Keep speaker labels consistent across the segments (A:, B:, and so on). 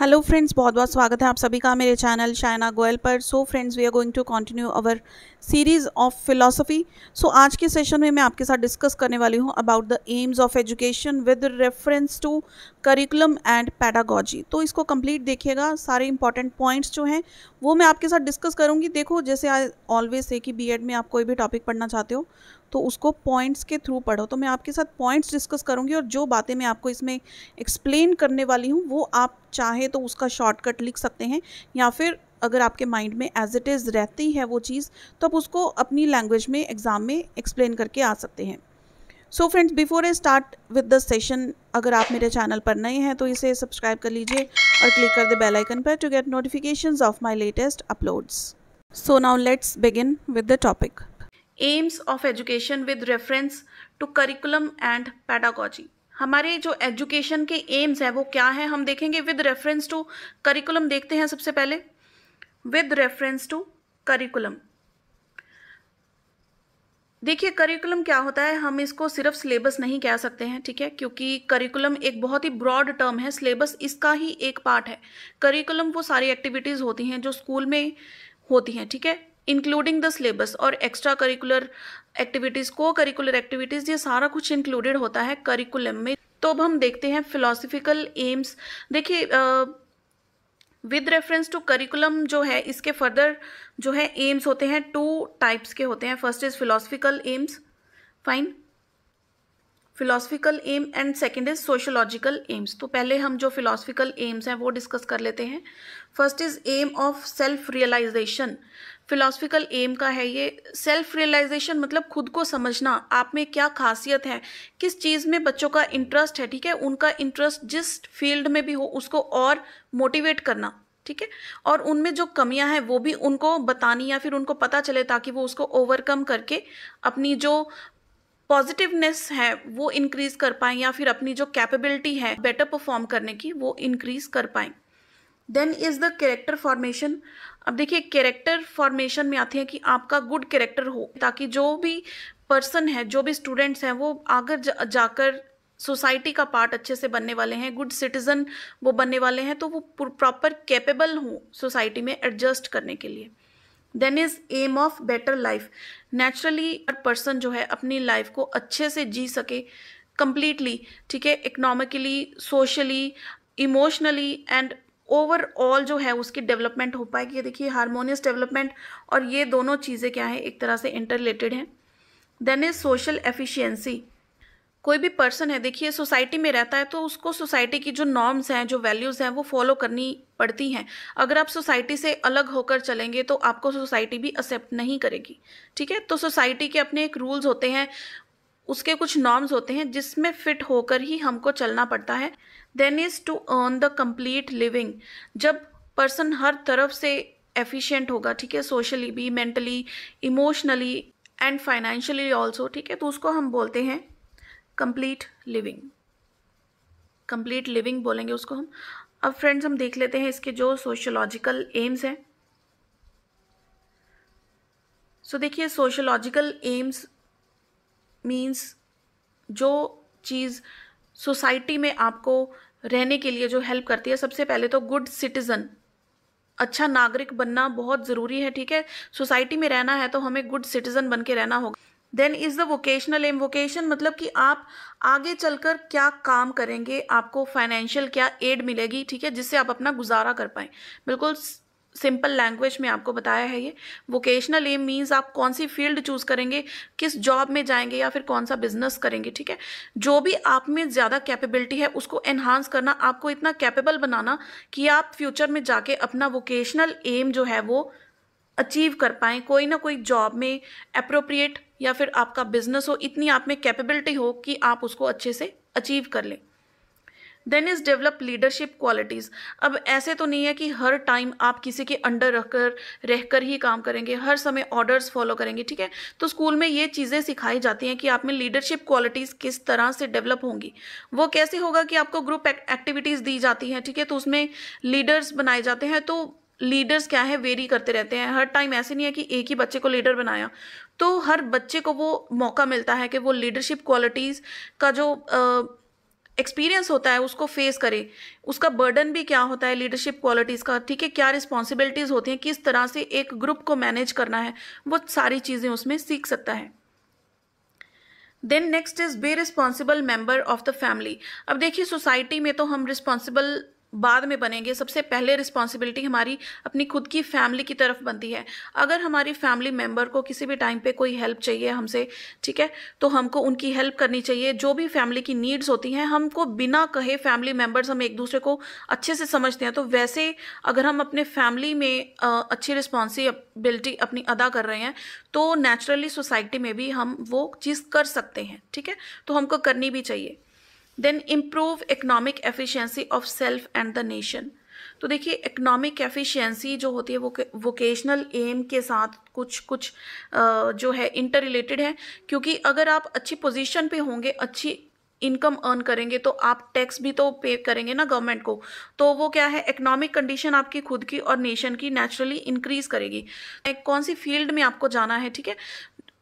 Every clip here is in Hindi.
A: हेलो फ्रेंड्स बहुत बहुत स्वागत है आप सभी का मेरे चैनल शाइना गोयल पर so friends we are going to continue our series of philosophy so आज के सेशन में मैं आपके साथ डिस्कस करने वाली हूँ about the aims of education with reference to curriculum and pedagogy तो इसको कंप्लीट देखिएगा सारे इंपॉर्टेंट पॉइंट्स जो हैं वो मैं आपके साथ डिस्कस करूँगी देखो जैसे आई ऑलवेज है कि बी में आप कोई भी टॉपिक पढ़ना चाहते हो तो उसको पॉइंट्स के थ्रू पढ़ो तो मैं आपके साथ पॉइंट्स डिस्कस करूँगी और जो बातें मैं आपको इसमें एक्सप्लेन करने वाली हूँ वो आप चाहे तो उसका शॉर्टकट लिख सकते हैं या फिर अगर आपके माइंड में एज इट इज़ रहती है वो चीज़ तो आप उसको अपनी लैंग्वेज में एग्ज़ाम में एक्सप्लेन करके आ सकते हैं so friends before I start with the session अगर आप मेरे चैनल पर नए हैं तो इसे सब्सक्राइब कर लीजिए और क्लिक कर दे बेल आइकन पर to get notification of my latest uploads so now let's begin with the topic aims of education with reference to curriculum and pedagogy हमारे जो एजुकेशन के एम्स हैं वो क्या हैं हम देखेंगे विद रेफरेंस टू करिकुलम देखते हैं सबसे पहले विद रेफरेंस टू करिकुलम देखिए करिकुलम क्या होता है हम इसको सिर्फ सिलेबस नहीं कह सकते हैं ठीक है क्योंकि करिकुलम एक बहुत ही ब्रॉड टर्म है सिलेबस इसका ही एक पार्ट है करिकुलम वो सारी एक्टिविटीज़ होती हैं जो स्कूल में होती हैं ठीक है इंक्लूडिंग द सिलेबस और एक्स्ट्रा करिकुलर एक्टिविटीज़ को करिकुलर एक्टिविटीज़ ये सारा कुछ इंक्लूडेड होता है करिकुलम में तो अब हम देखते हैं फिलोसफिकल एम्स देखिए विद रेफरेंस टू करिकुलम जो है इसके फर्दर जो है एम्स होते हैं टू टाइप्स के होते हैं first is philosophical aims fine philosophical aim and second is sociological aims तो पहले हम जो फिलोसफिकल एम्स हैं वो डिस्कस कर लेते हैं first is aim of self realization philosophical aim का है ये सेल्फ रियलाइजेशन मतलब खुद को समझना आप में क्या खासियत है किस चीज़ में बच्चों का इंटरेस्ट है ठीक है उनका इंटरेस्ट जिस फील्ड में भी हो उसको और मोटिवेट करना ठीक है और उनमें जो कमियां हैं वो भी उनको बतानी या फिर उनको पता चले ताकि वो उसको ओवरकम करके अपनी जो पॉजिटिवनेस है वो इंक्रीज कर पाएँ या फिर अपनी जो कैपेबिलिटी है बेटर परफॉर्म करने की वो इंक्रीज कर पाएँ then is the character formation अब देखिए कैरेक्टर फॉर्मेशन में आते हैं कि आपका गुड कैरेक्टर हो ताकि जो भी पर्सन है जो भी स्टूडेंट्स हैं वो आगे जा, जाकर सोसाइटी का पार्ट अच्छे से बनने वाले हैं गुड सिटीज़न वो बनने वाले हैं तो वो प्रॉपर कैपेबल हों सोसाइटी में एडजस्ट करने के लिए then is aim of better life naturally हर पर्सन जो है अपनी लाइफ को अच्छे से जी सके कंप्लीटली ठीक है economically socially emotionally and overall जो है उसकी डेवलपमेंट हो पाएगी ये देखिए हारमोनियस डेवलपमेंट और ये दोनों चीज़ें क्या है एक तरह से इंटर रिलेटेड हैं देन इज सोशल एफिशिएंसी कोई भी पर्सन है देखिए सोसाइटी में रहता है तो उसको सोसाइटी की जो नॉर्म्स हैं जो वैल्यूज़ हैं वो फॉलो करनी पड़ती हैं अगर आप सोसाइटी से अलग होकर चलेंगे तो आपको सोसाइटी भी एक्सेप्ट नहीं करेगी ठीक है तो सोसाइटी के अपने एक रूल्स होते हैं उसके कुछ नॉर्म्स होते हैं जिसमें फिट होकर ही हमको चलना पड़ता है then is to earn the complete living जब पर्सन हर तरफ से एफिशिएंट होगा ठीक है सोशली भी mentally emotionally and financially also ठीक है तो उसको हम बोलते हैं कंप्लीट लिविंग कंप्लीट लिविंग बोलेंगे उसको हम अब फ्रेंड्स हम देख लेते हैं इसके जो सोशोलॉजिकल एम्स हैं सो देखिए सोशोलॉजिकल एम्स मीन्स जो चीज़ सोसाइटी में आपको रहने के लिए जो हेल्प करती है सबसे पहले तो गुड सिटीज़न अच्छा नागरिक बनना बहुत ज़रूरी है ठीक है सोसाइटी में रहना है तो हमें गुड सिटीज़न बन के रहना होगा then is the vocational aim vocation मतलब कि आप आगे चलकर क्या काम करेंगे आपको फाइनेंशियल क्या एड मिलेगी ठीक है जिससे आप अपना गुजारा कर पाएँ बिल्कुल सिंपल लैंग्वेज में आपको बताया है ये वोकेशनल एम मीन्स आप कौन सी फील्ड चूज़ करेंगे किस जॉब में जाएंगे या फिर कौन सा बिजनेस करेंगे ठीक है जो भी आप में ज़्यादा कैपेबिलिटी है उसको एनहांस करना आपको इतना कैपेबल बनाना कि आप फ्यूचर में जाके अपना वोकेशनल एम जो है वो अचीव कर पाएँ कोई ना कोई जॉब में अप्रोप्रिएट या फिर आपका बिजनेस हो इतनी आप में कैपेबिलिटी हो कि आप उसको अच्छे से अचीव कर लें then is develop leadership qualities अब ऐसे तो नहीं है कि हर टाइम आप किसी के अंडर रखकर रहकर ही काम करेंगे हर समय ऑर्डर्स फॉलो करेंगे ठीक है तो स्कूल में ये चीज़ें सिखाई जाती हैं कि आप में लीडरशिप क्वालिटीज़ किस तरह से डेवलप होंगी वो कैसे होगा कि आपको ग्रुप एक्टिविटीज़ दी जाती हैं ठीक है तो उसमें लीडर्स बनाए जाते हैं तो लीडर्स क्या है वेरी करते रहते हैं हर टाइम ऐसे नहीं है कि एक ही बच्चे को लीडर बनाया तो हर बच्चे को वो मौका मिलता है कि वो लीडरशिप क्वालिटीज़ का जो आ, एक्सपीरियंस होता है उसको फेस करे उसका बर्डन भी क्या होता है लीडरशिप क्वालिटीज़ का ठीक है क्या रिस्पॉन्सिबिलिटीज़ होती हैं किस तरह से एक ग्रुप को मैनेज करना है वो सारी चीज़ें उसमें सीख सकता है then next is be responsible member of the family अब देखिए सोसाइटी में तो हम रिस्पॉन्सिबल बाद में बनेंगे सबसे पहले रिस्पॉन्सिबिलिटी हमारी अपनी खुद की फैमिली की तरफ बनती है अगर हमारी फैमिली मेम्बर को किसी भी टाइम पे कोई हेल्प चाहिए हमसे ठीक है तो हमको उनकी हेल्प करनी चाहिए जो भी फैमिली की नीड्स होती हैं हमको बिना कहे फैमिली मेम्बर्स हम एक दूसरे को अच्छे से समझते हैं तो वैसे अगर हम अपने फैमिली में अच्छी रिस्पॉन्सिबिलिटी अपनी अदा कर रहे हैं तो नेचुरली सोसाइटी में भी हम वो चीज़ कर सकते हैं ठीक है तो हमको करनी भी चाहिए then improve economic efficiency of self and the nation तो देखिए इकोनॉमिक एफिशिएंसी जो होती है वो वोकेशनल एम के साथ कुछ कुछ जो है इंटर रिलेटेड है क्योंकि अगर आप अच्छी पोजीशन पे होंगे अच्छी इनकम अर्न करेंगे तो आप टैक्स भी तो पे करेंगे ना गवर्नमेंट को तो वो क्या है इकोनॉमिक कंडीशन आपकी खुद की और नेशन की नेचुरली इंक्रीज करेगी कौन सी फील्ड में आपको जाना है ठीक है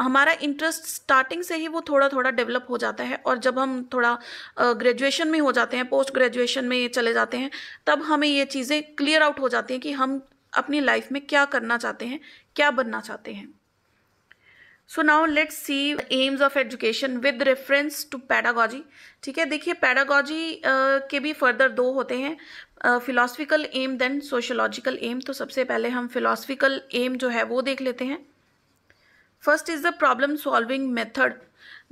A: हमारा इंटरेस्ट स्टार्टिंग से ही वो थोड़ा थोड़ा डेवलप हो जाता है और जब हम थोड़ा ग्रेजुएशन में हो जाते हैं पोस्ट ग्रेजुएशन में चले जाते हैं तब हमें ये चीज़ें क्लियर आउट हो जाती हैं कि हम अपनी लाइफ में क्या करना चाहते हैं क्या बनना चाहते हैं so now let's see aims of education with reference to pedagogy ठीक है देखिए पैडागॉजी के भी फर्दर दो होते हैं philosophical aim then sociological aim तो सबसे पहले हम फिलोसफिकल एम जो है वो देख लेते हैं first is the problem solving method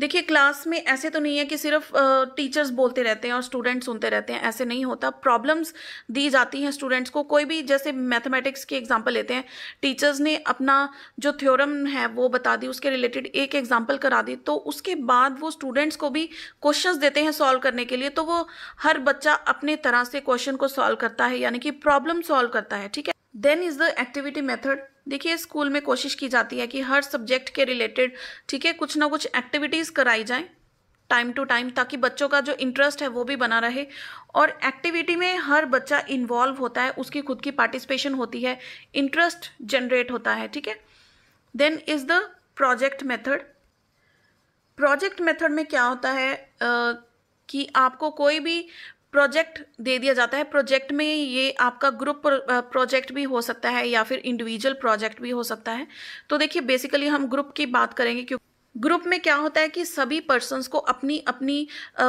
A: देखिए क्लास में ऐसे तो नहीं है कि सिर्फ टीचर्स uh, बोलते रहते हैं और स्टूडेंट्स सुनते रहते हैं ऐसे नहीं होता प्रॉब्लम्स दी जाती हैं स्टूडेंट्स को कोई भी जैसे मैथमेटिक्स की एग्जांपल लेते हैं टीचर्स ने अपना जो थ्योरम है वो बता दी उसके रिलेटेड एक एग्जांपल करा दी तो उसके बाद वो स्टूडेंट्स को भी क्वेश्चन देते हैं सॉल्व करने के लिए तो वो हर बच्चा अपने तरह से क्वेश्चन को सॉल्व करता है यानी कि प्रॉब्लम सॉल्व करता है ठीक है then is the activity method देखिए स्कूल में कोशिश की जाती है कि हर सब्जेक्ट के रिलेटेड ठीक है कुछ ना कुछ एक्टिविटीज़ कराई जाएँ टाइम टू टाइम ताकि बच्चों का जो इंटरेस्ट है वो भी बना रहे और एक्टिविटी में हर बच्चा इन्वॉल्व होता है उसकी खुद की पार्टिसिपेशन होती है इंटरेस्ट जनरेट होता है ठीक है then is the project method project method में क्या होता है uh, कि आपको कोई भी प्रोजेक्ट दे दिया जाता है प्रोजेक्ट में ये आपका ग्रुप प्रोजेक्ट भी हो सकता है या फिर इंडिविजुअल प्रोजेक्ट भी हो सकता है तो देखिए बेसिकली हम ग्रुप की बात करेंगे क्योंकि ग्रुप में क्या होता है कि सभी पर्सनस को अपनी अपनी आ,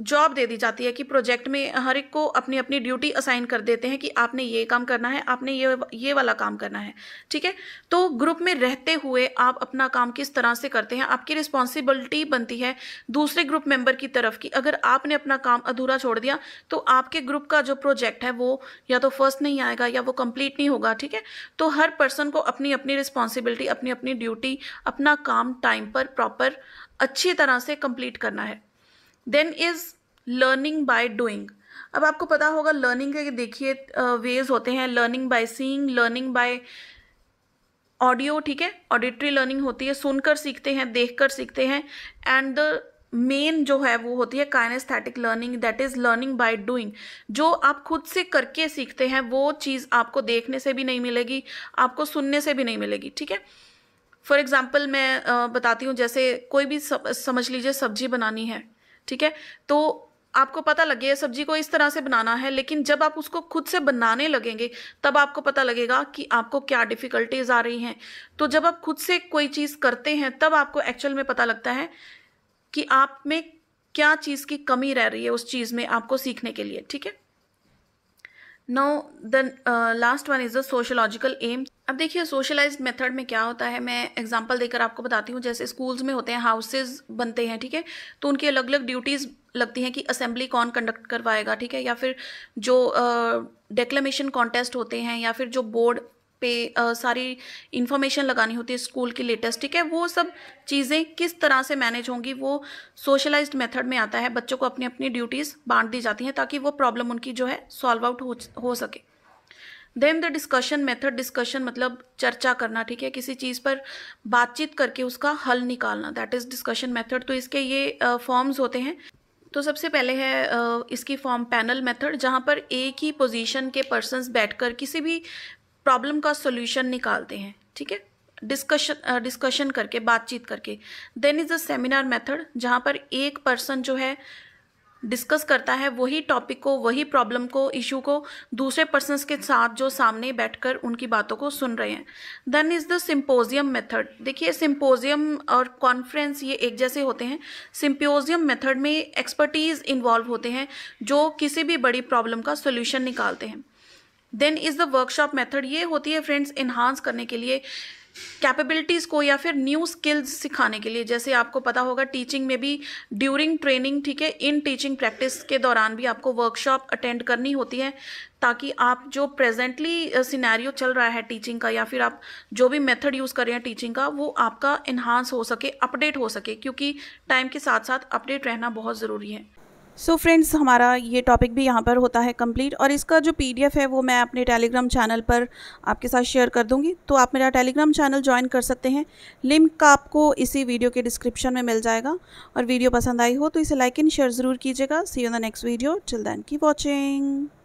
A: जॉब दे दी जाती है कि प्रोजेक्ट में हर एक को अपनी अपनी ड्यूटी असाइन कर देते हैं कि आपने ये काम करना है आपने ये ये वाला काम करना है ठीक है तो ग्रुप में रहते हुए आप अपना काम किस तरह से करते हैं आपकी रिस्पॉन्सिबिलिटी बनती है दूसरे ग्रुप मेंबर की तरफ की अगर आपने अपना काम अधूरा छोड़ दिया तो आपके ग्रुप का जो प्रोजेक्ट है वो या तो फर्स्ट नहीं आएगा या वो कम्प्लीट नहीं होगा ठीक है तो हर पर्सन को अपनी अपनी रिस्पॉन्सिबिलिटी अपनी अपनी ड्यूटी अपना काम टाइम पर प्रॉपर अच्छी तरह से कम्प्लीट करना है then is learning by doing अब आपको पता होगा लर्निंग के देखिए वेज होते हैं learning by seeing learning by audio ठीक है ऑडिटरी लर्निंग होती है सुनकर सीखते हैं देखकर सीखते हैं एंड द मेन जो है वो होती है kinaesthetic learning that is learning by doing जो आप खुद से करके सीखते हैं वो चीज़ आपको देखने से भी नहीं मिलेगी आपको सुनने से भी नहीं मिलेगी ठीक है फॉर एग्ज़ाम्पल मैं बताती हूँ जैसे कोई भी समझ लीजिए सब्जी बनानी है ठीक है तो आपको पता लगे सब्जी को इस तरह से बनाना है लेकिन जब आप उसको खुद से बनाने लगेंगे तब आपको पता लगेगा कि आपको क्या डिफ़िकल्टीज आ रही हैं तो जब आप खुद से कोई चीज़ करते हैं तब आपको एक्चुअल में पता लगता है कि आप में क्या चीज़ की कमी रह रही है उस चीज़ में आपको सीखने के लिए ठीक है now the last one is the sociological aim अब देखिए सोशलाइज मेथड में क्या होता है मैं एग्जाम्पल देकर आपको बताती हूँ जैसे स्कूल्स में होते हैं हाउसेज बनते हैं ठीक है तो उनकी अलग अलग ड्यूटीज़ लगती हैं कि असेंबली कौन कंडक्ट करवाएगा ठीक है या फिर जो डेक्लेमेशन uh, कॉन्टेस्ट होते हैं या फिर जो बोर्ड पे आ, सारी इन्फॉर्मेशन लगानी होती है स्कूल की लेटेस्ट ठीक है वो सब चीज़ें किस तरह से मैनेज होंगी वो सोशलाइज्ड मेथड में आता है बच्चों को अपनी अपनी ड्यूटीज़ बांट दी जाती हैं ताकि वो प्रॉब्लम उनकी जो है सॉल्व आउट हो, हो सके then the discussion method discussion मतलब चर्चा करना ठीक है किसी चीज़ पर बातचीत करके उसका हल निकालना दैट इज़ डिस्कशन मेथड तो इसके ये फॉर्म्स uh, होते हैं तो सबसे पहले है इसकी फॉर्म पैनल मेथड जहाँ पर एक ही पोजीशन के पर्सन्स बैठकर किसी भी प्रॉब्लम का सोल्यूशन निकालते हैं ठीक है डिस्कशन डिस्कशन करके बातचीत करके then is a seminar method जहाँ पर एक पर्सन जो है डिस्कस करता है वही टॉपिक को वही प्रॉब्लम को इशू को दूसरे पर्सन के साथ जो सामने बैठकर उनकी बातों को सुन रहे हैं then is the symposium method देखिए सिंपोजियम और कॉन्फ्रेंस ये एक जैसे होते हैं सिंपोजियम मेथड में एक्सपर्टीज़ इन्वॉल्व होते हैं जो किसी भी बड़ी प्रॉब्लम का सोल्यूशन निकालते हैं then is the workshop method ये होती है फ्रेंड्स इन्हांस करने के लिए कैपेबिलिटीज़ को या फिर न्यू स्किल्स सिखाने के लिए जैसे आपको पता होगा टीचिंग में भी ड्यूरिंग ट्रेनिंग ठीक है इन टीचिंग प्रैक्टिस के दौरान भी आपको वर्कशॉप अटेंड करनी होती है ताकि आप जो प्रेजेंटली सिनेरियो चल रहा है टीचिंग का या फिर आप जो भी मेथड यूज़ कर रहे हैं टीचिंग का वो आपका इन्हांस हो सके अपडेट हो सके क्योंकि टाइम के साथ साथ अपडेट रहना बहुत ज़रूरी है सो so फ्रेंड्स हमारा ये टॉपिक भी यहाँ पर होता है कंप्लीट और इसका जो पीडीएफ है वो मैं अपने टेलीग्राम चैनल पर आपके साथ शेयर कर दूँगी तो आप मेरा टेलीग्राम चैनल ज्वाइन कर सकते हैं लिंक का आपको इसी वीडियो के डिस्क्रिप्शन में मिल जाएगा और वीडियो पसंद आई हो तो इसे लाइक एंड शेयर ज़रूर कीजिएगा see you the next video till then keep watching